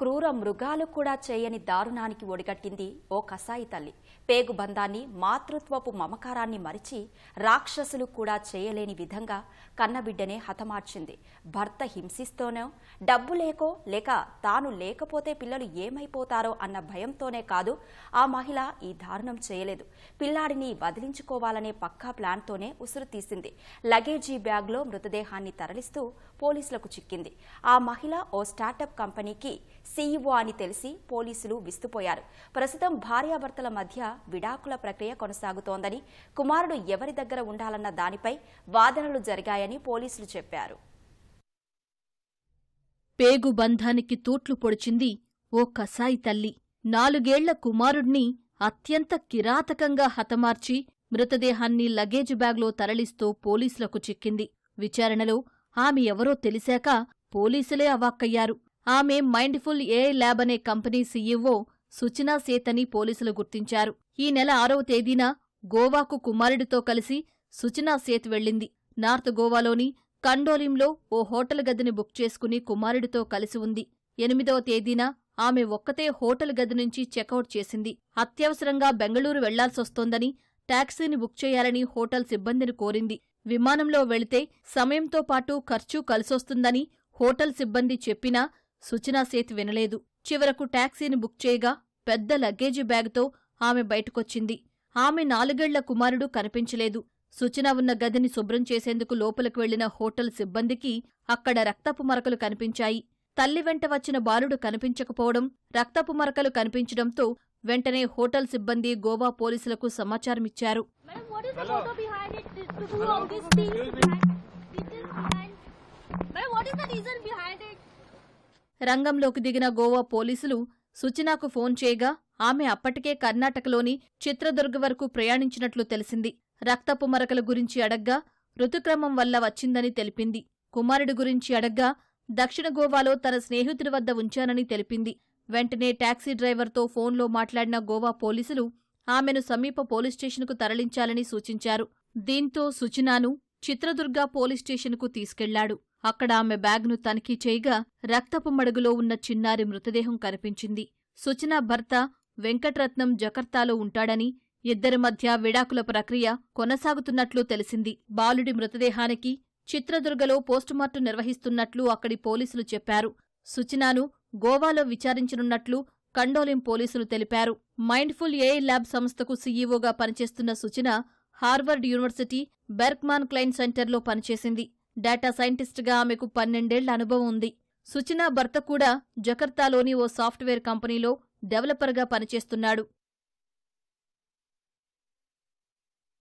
క్రూర మృగాలు కూడా చేయని దారుణానికి ఒడిగట్టింది ఓ కసాయి తల్లి పేగు బంధాన్ని మాతృత్వపు మమకారాన్ని మరిచి రాక్షసులు కూడా చేయలేని విధంగా కన్నబిడ్డనే హతమార్చింది భర్త హింసిస్తోనో డబ్బు లేకో లేక తాను లేకపోతే పిల్లలు ఏమైపోతారో అన్న భయంతోనే కాదు ఆ మహిళ ఈ దారుణం చేయలేదు పిల్లాడిని వదిలించుకోవాలనే పక్కా ప్లాన్తోనే ఉసురు తీసింది లగేజీ బ్యాగ్లో మృతదేహాన్ని తరలిస్తూ పోలీసులకు చిక్కింది ఆ మహిళ ఓ స్టార్టప్ కంపెనీకి సీఈఓ అని తెలిసి పోలీసులు విస్తుపోయారు ప్రస్తుతం భార్యాభర్తల మధ్య విడాకుల ప్రక్రియ కొనసాగుతోందని కుమారుడు ఎవరి దగ్గర ఉండాలన్న దానిపై వాదనలు జరిగాయని పోలీసులు చెప్పారు పేగు బంధానికి తూట్లు పొడిచింది ఓ కసాయి తల్లి నాలుగేళ్ల కుమారుణ్ణి అత్యంత కిరాతకంగా హతమార్చి మృతదేహాన్ని లగేజ్ బ్యాగ్లో తరలిస్తూ పోలీసులకు చిక్కింది విచారణలో ఆమె ఎవరో తెలిసాక పోలీసులే అవాక్కయ్యారు ఆమె మైండ్ఫుల్ ఏ ల్యాబ్ అనే కంపెనీ సీఈఓ సుచనా సేత్ అని పోలీసులు గుర్తించారు ఈ నెల ఆరవ తేదీన గోవాకు కుమారుడితో కలిసి సుచనా సేత్ వెళ్లింది నార్త్ గోవాలోని కండోలింలో ఓ హోటల్ గదిని బుక్ చేసుకుని కుమారుడితో కలిసి ఉంది ఎనిమిదవ తేదీన ఆమె ఒక్కతే హోటల్ గది నుంచి చెక్అవుట్ చేసింది అత్యవసరంగా బెంగళూరు వెళ్లాల్సొస్తోందని టాక్సీని బుక్ చేయాలని హోటల్ సిబ్బందిని కోరింది విమానంలో వెళితే సమయంతో పాటు ఖర్చు కలిసొస్తుందని హోటల్ సిబ్బంది చెప్పినా సేతి వినలేదు చివరకు టాక్సీని బుక్ చేయగా పెద్ద లగేజీ బ్యాగ్తో ఆమె బయటకొచ్చింది ఆమె నాలుగేళ్ల కుమారుడు కనిపించలేదు సుచన ఉన్న గదిని శుభ్రం చేసేందుకు లోపలికి వెళ్లిన హోటల్ సిబ్బందికి అక్కడ రక్తపు మరకలు కనిపించాయి తల్లి వెంట వచ్చిన బాలుడు కనిపించకపోవడం రక్తపు మరకలు కనిపించడంతో వెంటనే హోటల్ సిబ్బంది గోవా పోలీసులకు సమాచారమిచ్చారు what is the reason behind it? రంగంలోకి దిగిన గోవా పోలీసులు సుచనాకు ఫోన్ చేయగా ఆమె అప్పటికే కర్ణాటకలోని చిత్రదుర్గ వరకు ప్రయాణించినట్లు తెలిసింది రక్తపు మరకల గురించి అడగ్గా ఋతుక్రమం వల్ల వచ్చిందని తెలిపింది కుమారుడి గురించి అడగ్గా దక్షిణ గోవాలో తన స్నేహితుడి వద్ద ఉంచానని తెలిపింది వెంటనే టాక్సీ డ్రైవర్తో ఫోన్లో మాట్లాడిన గోవా పోలీసులు ఆమెను సమీప పోలీస్ స్టేషన్కు తరలించాలని సూచించారు దీంతో సుచినాను చిత్రదుర్గ పోలీస్ స్టేషన్కు తీసుకెళ్లాడు అక్కడ ఆమె బ్యాగ్ను తనిఖీ చేయగా రక్తపు మడుగులో ఉన్న చిన్నారి మృతదేహం కనిపించింది సుచన భర్త వెంకటరత్నం జకర్తాలో ఉంటాడని ఇద్దరి మధ్య విడాకుల ప్రక్రియ కొనసాగుతున్నట్లు తెలిసింది బాలుడి మృతదేహానికి చిత్రదుర్గలో పోస్టుమార్టం నిర్వహిస్తున్నట్లు అక్కడి పోలీసులు చెప్పారు సుచినాను గోవాలో విచారించనున్నట్లు కండోలిం పోలీసులు తెలిపారు మైండ్ఫుల్ ఏఐ ల్యాబ్ సంస్థకు సీఈఓగా పనిచేస్తున్న Suchana Harvard University Berkman Klein సెంటర్లో పనిచేసింది డేటా సైంటిస్ట్గా ఆమెకు పన్నెండేళ్ల అనుభవం ఉంది సుచినా భర్త కూడా జకర్తాలోని ఓ సాఫ్ట్వేర్ కంపెనీలో డెవలపర్గా పనిచేస్తున్నాడు